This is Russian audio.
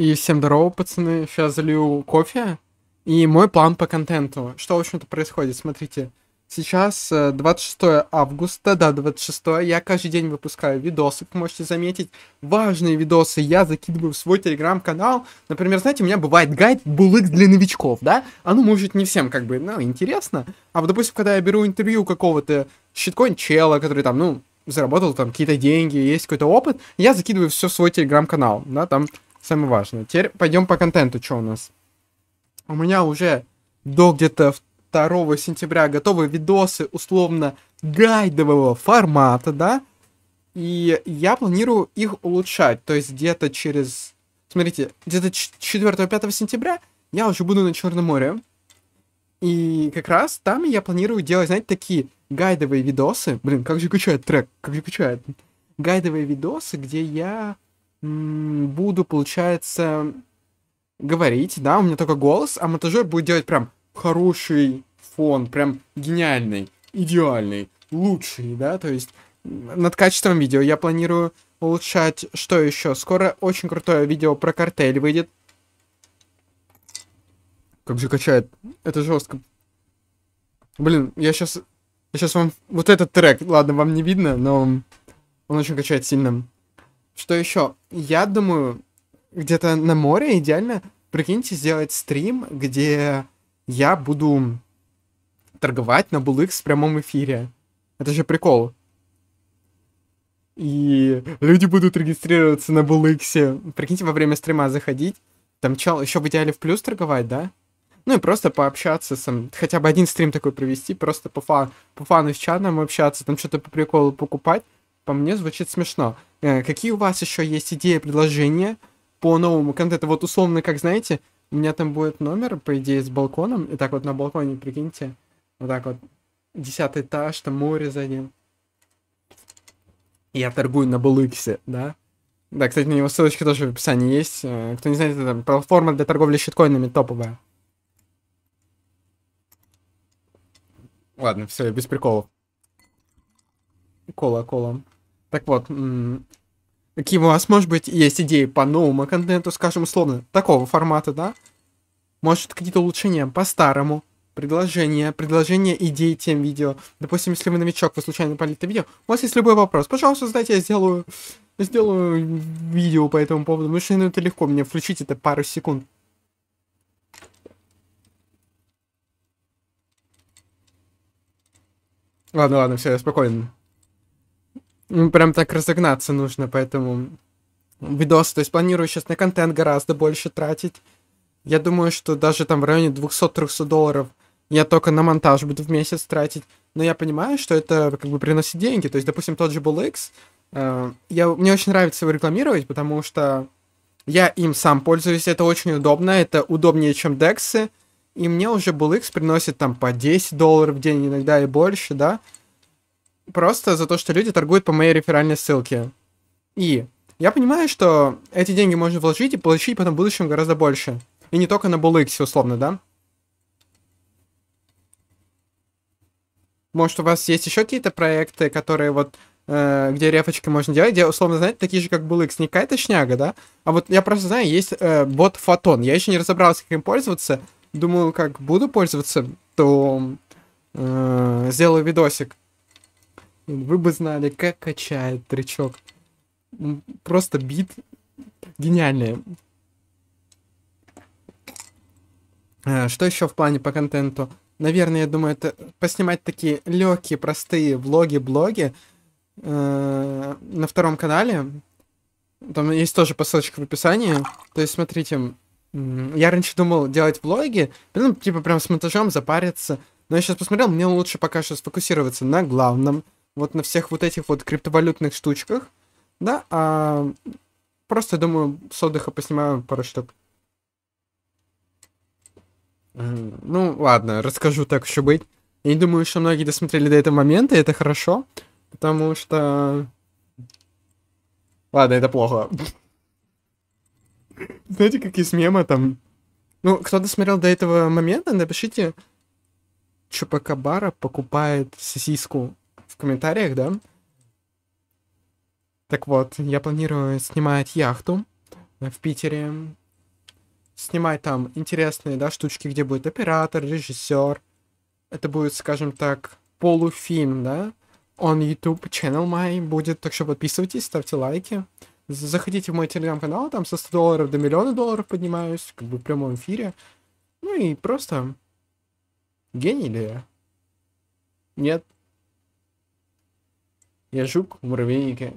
И всем здорово, пацаны. Сейчас залью кофе. И мой план по контенту. Что, в общем-то, происходит? Смотрите. Сейчас 26 э, августа, да, 26, я каждый день выпускаю видосы, как можете заметить, важные видосы я закидываю в свой телеграм-канал. Например, знаете, у меня бывает гайд «Булык для новичков», да? А ну, может, не всем как бы, ну, интересно. А вот, допустим, когда я беру интервью какого-то щиткоин чела, который там, ну, заработал там какие-то деньги, есть какой-то опыт, я закидываю все в свой телеграм-канал, да, там Самое важное. Теперь пойдем по контенту, что у нас. У меня уже до где-то 2 сентября готовы видосы условно гайдового формата, да? И я планирую их улучшать. То есть где-то через... Смотрите, где-то 4-5 сентября я уже буду на Черном море. И как раз там я планирую делать, знаете, такие гайдовые видосы. Блин, как же качает трек, как же качает. Гайдовые видосы, где я буду, получается, говорить, да, у меня только голос, а монтажер будет делать прям хороший фон, прям гениальный, идеальный, лучший, да, то есть над качеством видео я планирую улучшать. Что еще? Скоро очень крутое видео про картель выйдет. Как же качает. Это жестко. Блин, я сейчас... Я сейчас вам... Вот этот трек, ладно, вам не видно, но он очень качает сильно. Что еще? Я думаю, где-то на море идеально, прикиньте, сделать стрим, где я буду торговать на BullX в прямом эфире. Это же прикол. И люди будут регистрироваться на BullX. Прикиньте, во время стрима заходить. Там чел еще в идеале в плюс торговать, да? Ну и просто пообщаться, сам, хотя бы один стрим такой провести, просто по, фан, по фану с чатом общаться, там что-то по приколу покупать по мне звучит смешно. Э, какие у вас еще есть идеи, предложения по новому контенту? Вот условно, как знаете, у меня там будет номер, по идее, с балконом. И так вот на балконе, прикиньте, вот так вот, десятый этаж, там море за ним. Я торгую на Булыксе, да? Да, кстати, на него ссылочка тоже в описании есть. Э, кто не знает, это платформа для торговли щиткоинами топовая. Ладно, все, без приколов. Кола, кола. Так вот, какие у вас, может быть, есть идеи по новому контенту, скажем, условно, такого формата, да? Может, какие-то улучшения по-старому, предложения, предложения идей тем видео. Допустим, если вы новичок, вы случайно попали это видео, у вас есть любой вопрос, пожалуйста, задайте, я сделаю, сделаю видео по этому поводу, потому что ну, это легко, мне включить это пару секунд. Ладно, ладно, все, я спокоен ну, прям так разогнаться нужно, поэтому видос, то есть планирую сейчас на контент гораздо больше тратить. Я думаю, что даже там в районе 200-300 долларов я только на монтаж буду в месяц тратить. Но я понимаю, что это как бы приносит деньги. То есть, допустим, тот же BullX, э, я, мне очень нравится его рекламировать, потому что я им сам пользуюсь, это очень удобно, это удобнее, чем DEX. И мне уже BullX приносит там по 10 долларов в день, иногда и больше, да просто за то, что люди торгуют по моей реферальной ссылке. И я понимаю, что эти деньги можно вложить и получить потом в будущем гораздо больше. И не только на Булыксе, условно, да? Может, у вас есть еще какие-то проекты, которые вот э, где рефочки можно делать, где, условно, знаете, такие же, как был X, не какая-то шняга, да? А вот я просто знаю, есть э, бот Фотон. Я еще не разобрался, как им пользоваться. Думаю, как буду пользоваться, то э, сделаю видосик. Вы бы знали, как качает тречок. Просто бит гениальный. А, что еще в плане по контенту? Наверное, я думаю, это поснимать такие легкие, простые влоги-блоги э, на втором канале. Там есть тоже по в описании. То есть, смотрите, я раньше думал делать влоги, ну, типа прям с монтажом запариться. Но я сейчас посмотрел, мне лучше пока что сфокусироваться на главном вот на всех вот этих вот криптовалютных штучках, да, а просто, думаю, с отдыха поснимаю пару штук. Ну, ладно, расскажу так еще быть. Я не думаю, что многие досмотрели до этого момента, и это хорошо, потому что... Ладно, это плохо. Знаете, какие с мема там? Ну, кто досмотрел до этого момента, напишите, Чупакабара покупает сосиску комментариях, да? Так вот, я планирую снимать яхту э, в Питере. Снимать там интересные, да, штучки, где будет оператор, режиссер. Это будет, скажем так, полуфильм, да? Он YouTube channel мой будет, так что подписывайтесь, ставьте лайки. Заходите в мой телеграм-канал, там со 100 долларов до миллиона долларов поднимаюсь, как бы в прямом эфире. Ну и просто... Гений ли я? Нет, я жук, муравейники.